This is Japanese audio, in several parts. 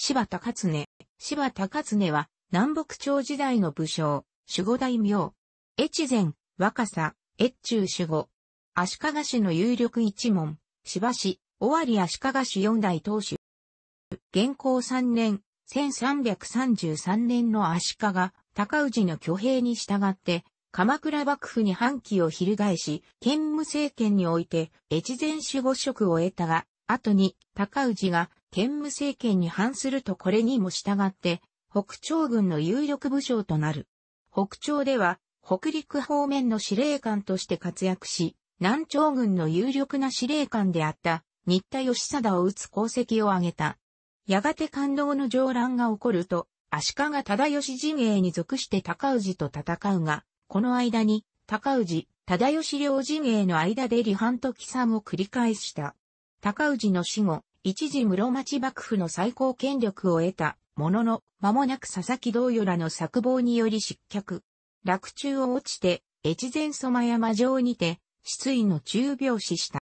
柴田勝根。柴田勝根は、南北朝時代の武将、守護大名。越前、若狭、越中守護。足利氏の有力一門、柴氏、尾張足利氏四代当主。元寇三年、1333年の足利、高氏の挙兵に従って、鎌倉幕府に反旗を翻し、兼務政権において、越前守護職を得たが、後に、高氏が天武政権に反するとこれにも従って、北朝軍の有力武将となる。北朝では、北陸方面の司令官として活躍し、南朝軍の有力な司令官であった、新田義貞を撃つ功績を挙げた。やがて感動の上乱が起こると、足利忠義陣営に属して高氏と戦うが、この間に、高氏、忠義両陣営の間で離反と帰参を繰り返した。高氏の死後、一時室町幕府の最高権力を得た、ものの、間もなく佐々木道与らの策謀により失脚。落中を落ちて、越前麦山城にて、失意の中病死した。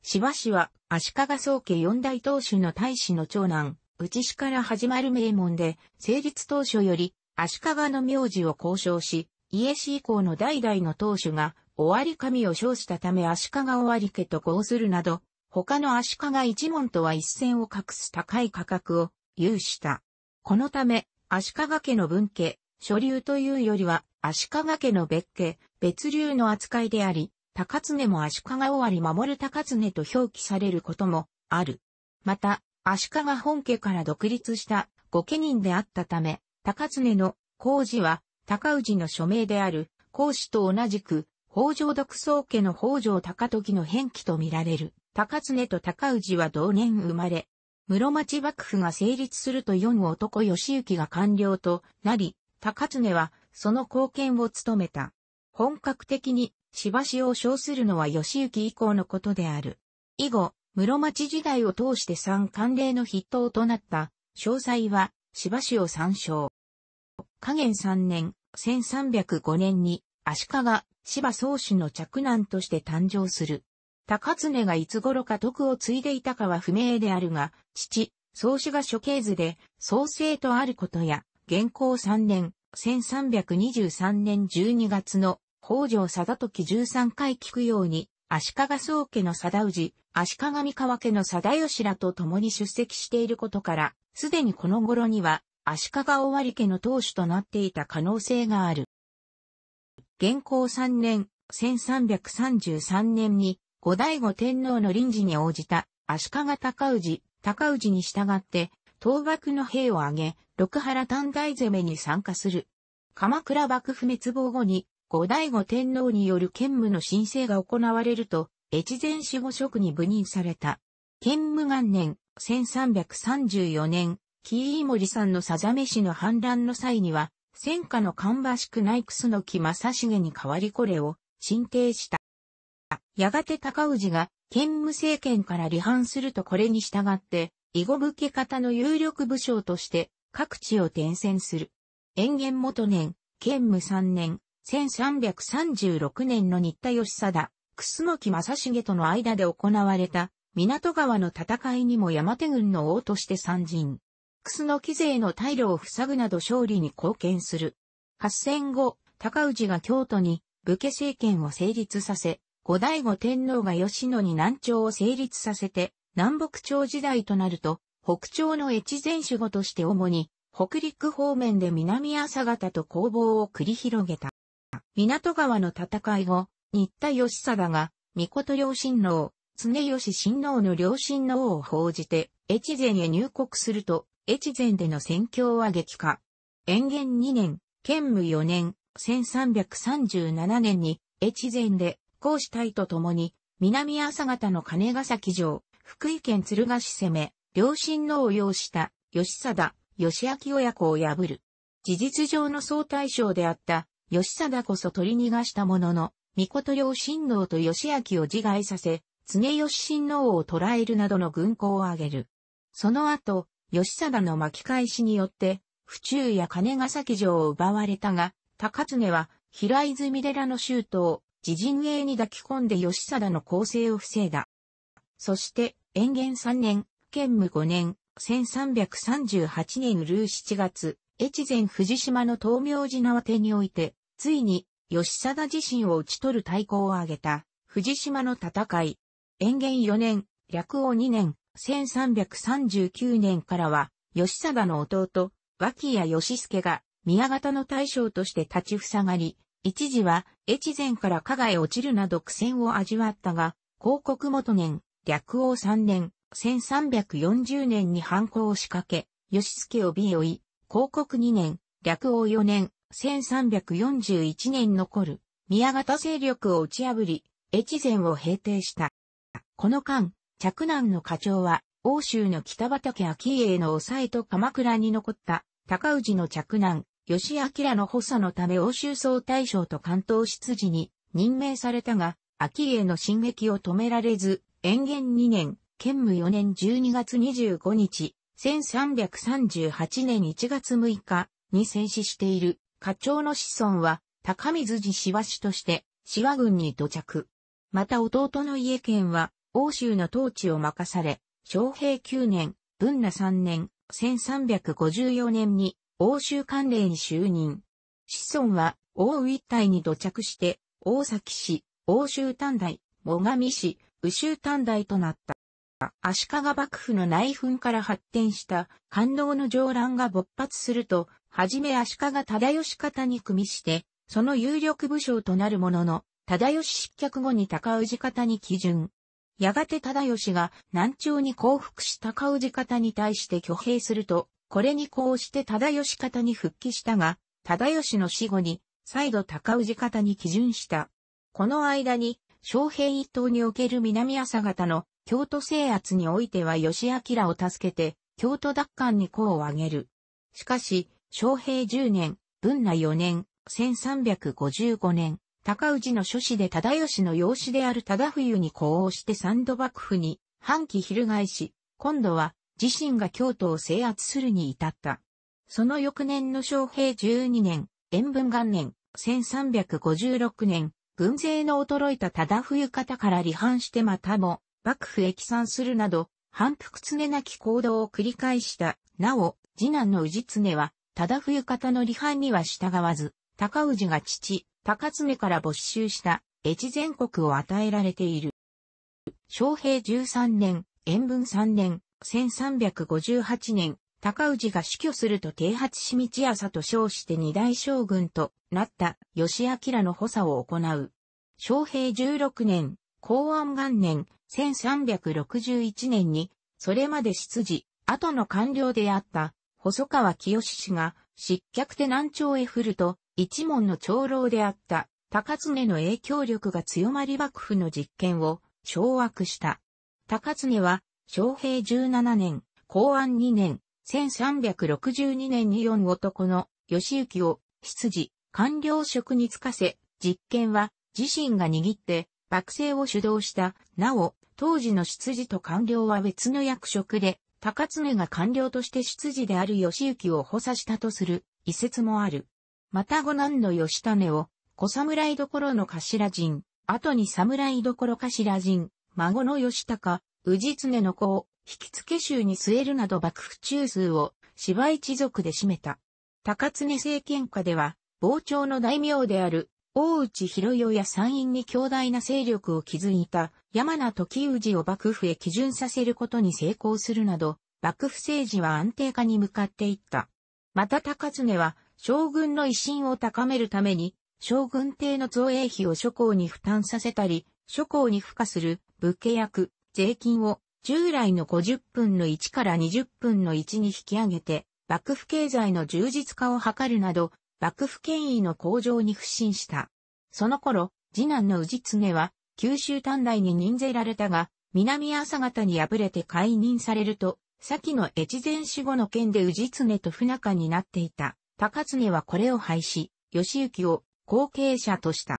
しばしは、足利宗家四大当主の大使の長男、内氏から始まる名門で、成立当初より、足利の名字を交渉し、家氏以降の代々の当主が、終わり神を称したため足利終わり家と交するなど、他の足利一門とは一線を画す高い価格を有した。このため、足利家の分家、所流というよりは、足利家の別家、別流の扱いであり、高常も足利終わり守る高常と表記されることもある。また、足利本家から独立した御家人であったため、高常の工事は高氏の署名である、公氏と同じく、北条独創家の北条高時の変記とみられる。高常と高氏は同年生まれ、室町幕府が成立すると四男義行が官僚となり、高常はその貢献を務めた。本格的に芝氏を称するのは義行以降のことである。以後、室町時代を通して三官令の筆頭となった、詳細は芝氏を参照。加元三年、1305年に足利、芝宗主の嫡男として誕生する。高常がいつ頃か徳を継いでいたかは不明であるが、父、宗主が処刑図で、創生とあることや、元寇3年、1323年12月の、北条貞時13回聞くように、足利宗家の貞氏、足利三河家の貞吉らと共に出席していることから、すでにこの頃には、足利尾張家の当主となっていた可能性がある。元寇3年、1333年に、後醍醐天皇の臨時に応じた足利高氏、高氏に従って、東幕の兵を挙げ、六原短大攻めに参加する。鎌倉幕府滅亡後に、後醍醐天皇による兼務の申請が行われると、越前死後職に部任された。兼務元年、1334年、木井森さんのさざめ氏の反乱の際には、戦火の芳しくないの木正重に代わりこれを、進呈した。やがて高氏が、兼務政権から離反するとこれに従って、囲碁武家方の有力武将として、各地を転戦する。延元元年、兼務3年、1336年の新田義貞、楠木正成との間で行われた、港川の戦いにも山手軍の王として参陣。楠木勢の退路を塞ぐなど勝利に貢献する。8戦後、高氏が京都に武家政権を成立させ、後醍醐天皇が吉野に南朝を成立させて、南北朝時代となると、北朝の越前守護として主に、北陸方面で南朝方と攻防を繰り広げた。港川の戦い後、新田義貞が、御と両親王、常吉親王の両親王を報じて、越前へ入国すると、越前での戦況は激化。延元2年、建武4年、1337年に、越前でした隊と共に、南朝方の金ヶ崎城、福井県鶴ヶ市攻め、両親のを要した、吉貞、吉明親子を破る。事実上の総大将であった、吉貞こそ取り逃がしたものの、御と両親王と吉明を自害させ、常吉親王を捕らえるなどの軍功を挙げる。その後、吉貞の巻き返しによって、府中や金ヶ崎城を奪われたが、高常は平泉寺の州都自陣営に抱き込んで吉貞の攻勢を防いだ。そして、延元3年、建武5年、1338年ルー7月、越前藤島の東明寺縄手において、ついに、吉貞自身を討ち取る対抗を挙げた、藤島の戦い。延元4年、略王2年、1339年からは、吉貞の弟、脇屋義助が、宮方の大将として立ち塞がり、一時は越前から加賀へ落ちるなど苦戦を味わったが、広告元年、略王三年、1340年に反抗を仕掛け、吉助を美をい、広告二年、略王四年、1341年残る、宮方勢力を打ち破り、越前を平定した。この間、着南の課長は、欧州の北畠明家への抑えと鎌倉に残った、高氏の着南、吉明の補佐のため欧州総大将と関東執事に任命されたが、秋家の進撃を止められず、延元2年、兼務4年12月25日、1338年1月6日に戦死している、課長の子孫は、高水寺しわしとして、志和軍に土着。また弟の家県は、欧州の統治を任され、昌平9年、文那3年、1354年に欧州官令に就任。子孫は、欧一帯に土着して、大崎市、欧州短大、最上市、宇州短大となった。足利幕府の内紛から発展した官能の上乱が勃発すると、はじめ足利忠義方に組みして、その有力武将となるものの、忠義失脚後に高氏方に基準。やがて忠義が南朝に降伏した高氏方に対して挙兵すると、これにこうして忠義方に復帰したが、忠義の死後に、再度高氏方に基準した。この間に、昌平一党における南朝方の京都制圧においては義明を助けて、京都奪還に功を挙げる。しかし、昌平十年、文内四年、1355年、高氏の諸子で忠義の養子である忠冬に呼応して三度幕府に半旗翻し、今度は自身が京都を制圧するに至った。その翌年の昌平12年、延文元年、1356年、軍勢の衰えた忠冬方から離反してまたも、幕府へ帰参するなど、反復常なき行動を繰り返した。なお、次男の氏常は、忠冬方の離反には従わず、高氏が父、高常から没収した、越前国を与えられている。昌平13年、延文3年、1358年、高氏が死去すると停発し道朝と称して二大将軍となった吉明の補佐を行う。昌平16年、公安元年、1361年に、それまで執事、後の官僚であった、細川清氏が、失脚で南朝へ振ると、一門の長老であった、高常の影響力が強まり幕府の実権を掌握した。高常は、昭平17年、公安2年、1362年に4男の義行を執事、官僚職に就かせ、実権は自身が握って幕政を主導した。なお、当時の執事と官僚は別の役職で、高常が官僚として執事である義行を補佐したとする遺説もある。また五男の義種を、小侍どころの頭人、後に侍どころ頭人、孫の義高、氏常の子を引き付け州に据えるなど幕府中枢を芝一族で占めた。高常政権下では、傍聴の大名である大内広代や山陰に強大な勢力を築いた山名時氏を幕府へ基準させることに成功するなど、幕府政治は安定化に向かっていった。また高常は将軍の威信を高めるために、将軍邸の造営費を諸侯に負担させたり、諸侯に付加する武家役、税金を従来の50分の1から20分の1に引き上げて、幕府経済の充実化を図るなど、幕府権威の向上に不信した。その頃、次男の氏常は、九州短大に任ぜられたが、南朝方に敗れて解任されると、先の越前死後の件で氏常と不仲になっていた。高常はこれを廃止、義行を後継者とした。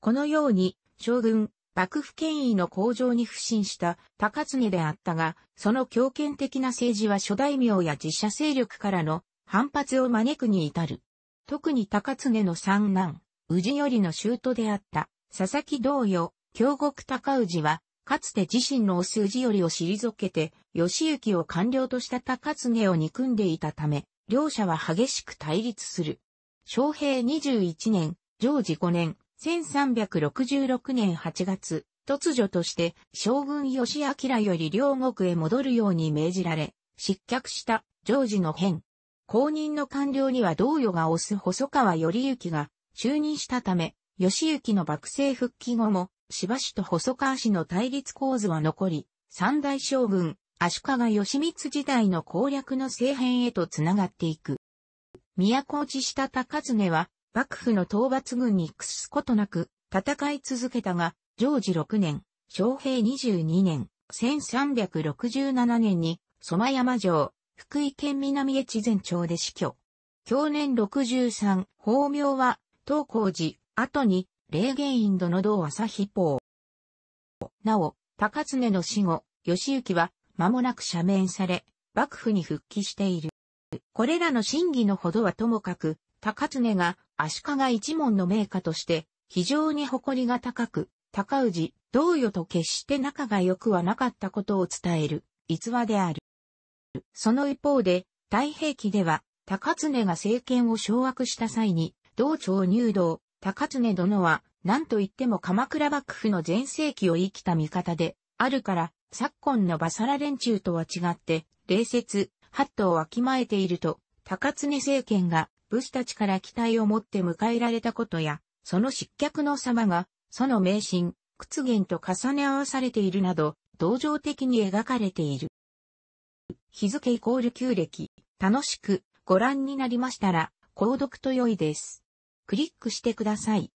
このように、将軍、幕府権威の向上に不信した高常であったが、その強権的な政治は諸大名や実社勢力からの反発を招くに至る。特に高常の三男、宇治よりの舅であった佐々木同様、京極高氏は、かつて自身の推す宇治よりを退けて、義行を官僚とした高常を憎んでいたため、両者は激しく対立する。昌平21年、常時5年、1366年8月、突如として将軍義明より両国へ戻るように命じられ、失脚したジョージの変。公認の官僚には同与が推す細川頼之が就任したため、義行の幕政復帰後も、柴氏と細川氏の対立構図は残り、三大将軍、足利義満時代の攻略の政変へとつながっていく。都落ちした高常は、幕府の討伐軍に屈すことなく戦い続けたが、常時6年、昌平22年、1367年に、蘇我山城、福井県南越前町で死去。去年63、法名は、東光寺、後に、霊源院殿道朝日法。なお、高常の死後、義行は、間もなく赦免され、幕府に復帰している。これらの真偽のほどはともかく、高常が足利一門の名家として非常に誇りが高く、高氏、同与と決して仲が良くはなかったことを伝える逸話である。その一方で、太平記では、高常が政権を掌握した際に、道長入道、高常殿は、何と言っても鎌倉幕府の前世紀を生きた味方で、あるから、昨今のバサラ連中とは違って、礼節、八頭をわきまえていると、高常政権が武士たちから期待を持って迎えられたことや、その失脚の様が、その迷信、屈原と重ね合わされているなど、同情的に描かれている。日付イコール旧暦、楽しくご覧になりましたら、購読と良いです。クリックしてください。